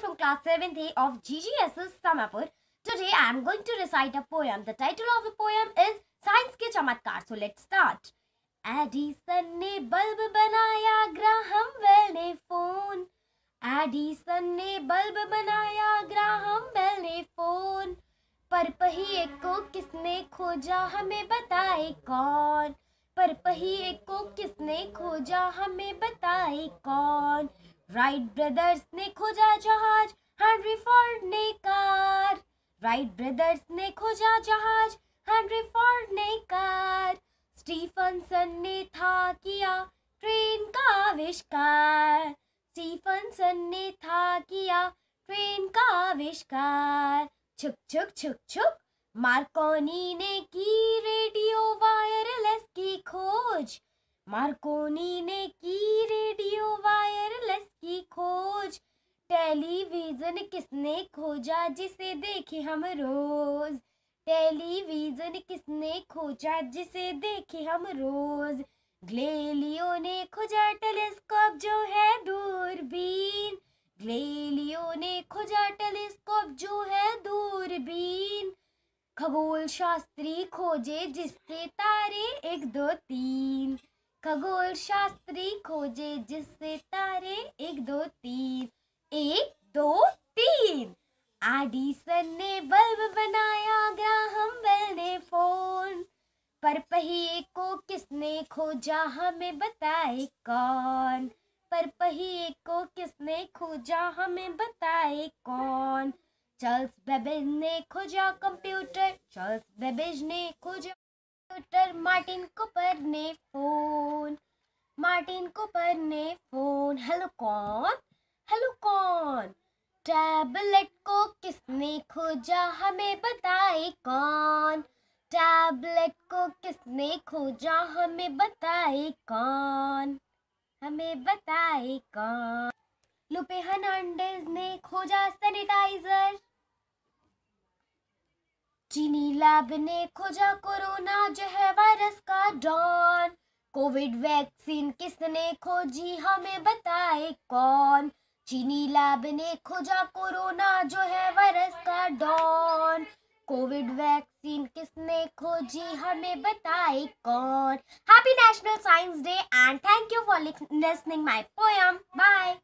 from class 7th A of GGS's Samapur. Today I am going to recite a poem. The title of the poem is Science ke Chamatkar. So let's start. Edison ने bulb बनाया Graham Bell ने phone Edison ने bulb बनाया Graham Bell ने phone पर पहिए ko kisne khoja hame bataye kaun? पर पहिए को किसने खोजा हमें बताए कौन राइट ब्रदर्स ने खोजा जहाज हेनरी फोर्ड ने कार राइट ब्रदर्स ने खोजा जहाज हेनरी फोर्ड ने कार स्टीफनसन ने था किया ट्रेन का आविष्कार स्टीफनसन ने था किया ट्रेन का आविष्कार छुक छुक छुक छुक मार्कोनी ने की रेडियो वायरलेस की खोज मार्कोनी ने की रेडियो वायरलेस की खोज टेलीविज़न किसने खोजा जिसे देखे हम रोज़ टेलीविज़न किसने खोजा जिसे देखे हम रोज़ ग्लेलियो ने खोजा टेलीस्कोप जो है दूरबीन ग्लेलियो ने खोजा टेलीस्कोप जो है दूरबीन खगोल शास्त्री खोजे जिससे तारे एक दो तीन खगोल शास्त्री खोजे जिससे तारे एक दो तीन एक दो तीन आडिसन ने बल्ब बनाया ग्राहम बेल ने फोन पर पहिए को किसने खोजा हमें बताए कौन पर पहिए को किसने खोजा हमें बताए कौन चार्ल्स बेबेज ने खोजा कंप्यूटर चार्ल्स बेबेज ने खोजा ट्विटर मार्टिन कुपर ने फोन मार्टिन कुपर ने फोन हेलो कौन हेलो कौन टैबलेट को किसने खोजा हमें बताए कौन टैबलेट को किसने खोजा हमें बताए कौन हमें बताए कौन लुपे हर्नांडेज ने खोजा सैनिटाइजर चीनी लैब ने खोजा कोरोना जो है वायरस का डॉन कोविड वैक्सीन किसने खोजी हमें बताए कौन चीनी लैब ने खोजा कोरोना जो है वायरस का डॉन कोविड वैक्सीन किसने खोजी हमें बताए कौन happy national science day and thank you for listening my poem bye